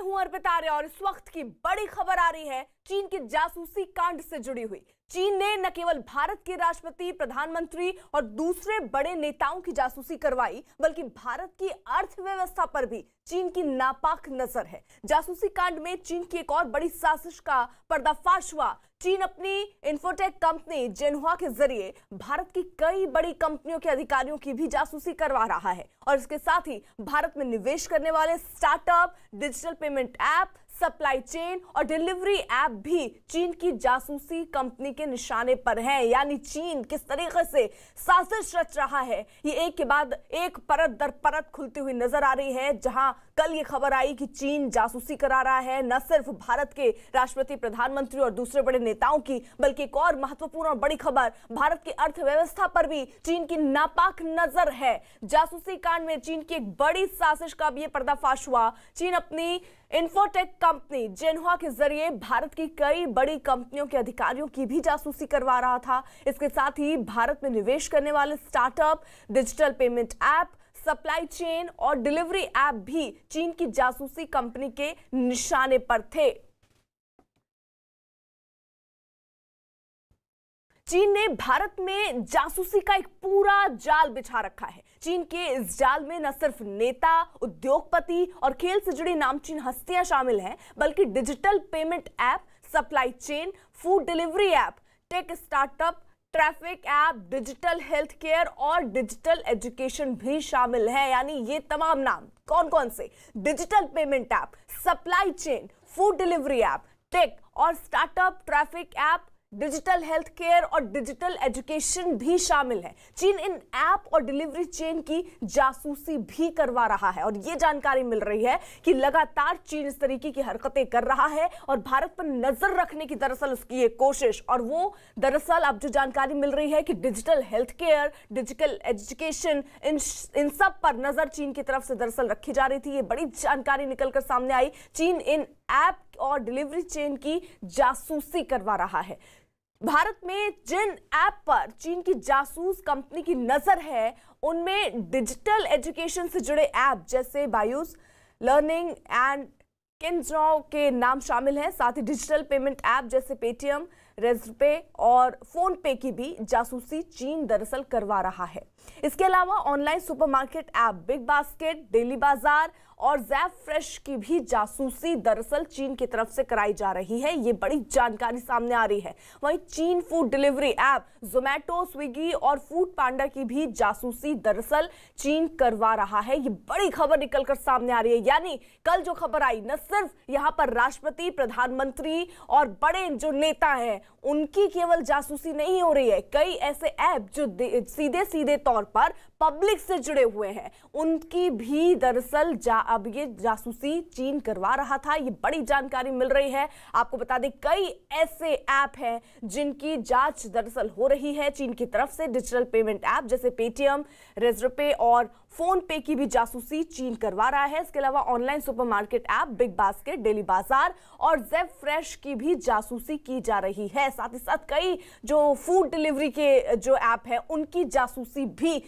मैं हूं अर्पिता आर्य और इस वक्त की बड़ी खबर आ रही है चीन के जासूसी कांड से जुड़ी हुई चीन ने न केवल भारत के राष्ट्रपति प्रधानमंत्री और दूसरे बड़े नेताओं की जासूसी करवाई बल्कि भारत की अर्थव्यवस्था पर भी चीन की नापाक नजर है जासूसी कांड में चीन की एक और बड़ी साजिश का पर्दाफाश हुआ चीन अपनी इन्फोटेक कंपनी जेनुआ के जरिए भारत की कई बड़ी कंपनियों के अधिकारियों की भी जासूसी करवा रहा है और इसके साथ ही भारत में निवेश करने वाले startup digital payment app supply chain और डिलीवरी ऐप भी चीन की जासूसी कंपनी के निशाने पर हैं यानी चीन किस तरीके से साजिश रच रहा है ये एक के बाद एक परत दर परत खुलती हुई नजर आ रही है जहां कल ये खबर आई कि चीन जासूसी करा रहा है न सिर्फ भारत के राष्ट्रपति प्रधानमंत्री और दूसरे बड़े नेताओं की बल्कि एक और महत्वपूर्ण और बड़ी खबर भारत की अर्थव्यवस्था पर भी चीन की नापाक नजर है जासूसी कांड में चीन की एक बड़ी साजिश का भी पर्दाफाश हुआ चीन अपनी इन्फोटेक कंपनी जेनहुआ के जरिए भारत की कई बड़ी कंपनियों के अधिकारियों की भी जासूसी करवा रहा था इसके साथ ही भारत में निवेश करने वाले startup digital payment app supply chain और डिलीवरी ऐप भी चीन की जासूसी कंपनी के निशाने पर थे चीन ने भारत में जासूसी का एक पूरा जाल बिछा रखा है चीन के इस जाल में न सिर्फ नेता उद्योगपति और खेल से जुड़ी नामचीन हस्तियां शामिल हैं बल्कि digital payment app supply chain food delivery app tech startup traffic app digital health care और डिजिटल एजुकेशन भी शामिल है यानी ये तमाम नाम कौन कौन से digital payment app supply chain food delivery app tech और startup traffic app digital health care और डिजिटल एजुकेशन भी शामिल है चीन इन ऐप और डिलीवरी चेन की जासूसी भी करवा रहा है और ये जानकारी मिल रही है कि लगातार चीन इस तरीके की हरकतें कर रहा है और भारत पर नजर रखने की दरअसल उसकी ये कोशिश और वो दरअसल अब जो जानकारी मिल रही है कि digital health care digital education इन इन सब पर नजर चीन की तरफ से दरअसल रखी जा रही थी ये बड़ी जानकारी निकलकर सामने आई चीन इन ऐप और डिलीवरी चेन की जासूसी करवा रहा है भारत में जिन ऐप पर चीन की जासूस कंपनी की नजर है उनमें डिजिटल एजुकेशन से जुड़े ऐप जैसे बायूस लर्निंग एंड किन्जो के नाम शामिल हैं साथ ही डिजिटल पेमेंट ऐप जैसे पेटीएम रेजपे और फोन पे की भी जासूसी चीन दरअसल करवा रहा है इसके अलावा online supermarket app BigBasket daily बाजार और जैब फ्रेश की भी जासूसी दरअसल चीन की तरफ से कराई जा रही है ये बड़ी जानकारी सामने आ रही है वहीं चीन food delivery app Zomato Swiggy और फूड पांडा की भी जासूसी दरअसल चीन करवा रहा है ये बड़ी खबर निकलकर सामने आ रही है यानी कल जो खबर आई न सिर्फ यहाँ पर राष्ट्रपति प्रधानमंत्री और बड़े जो नेता हैं उनकी केवल जासूसी नहीं हो रही है कई ऐसे ऐप जो सीधे सीधे तौर पर पब्लिक से जुड़े हुए हैं उनकी भी दरअसल जा अब ये जासूसी चीन करवा रहा था ये बड़ी जानकारी मिल रही है आपको बता दें कई ऐसे ऐप हैं जिनकी जांच दरअसल हो रही है चीन की तरफ से डिजिटल पेमेंट ऐप जैसे पेटीएम पे और फोन पे की भी जासूसी चीन करवा रहा है इसके अलावा online supermarket app BigBasket daily बाजार और जेब फ्रेश की भी जासूसी की जा रही है है साथ ही साथ कई जो फूड डिलीवरी के जो ऐप है उनकी जासूसी भी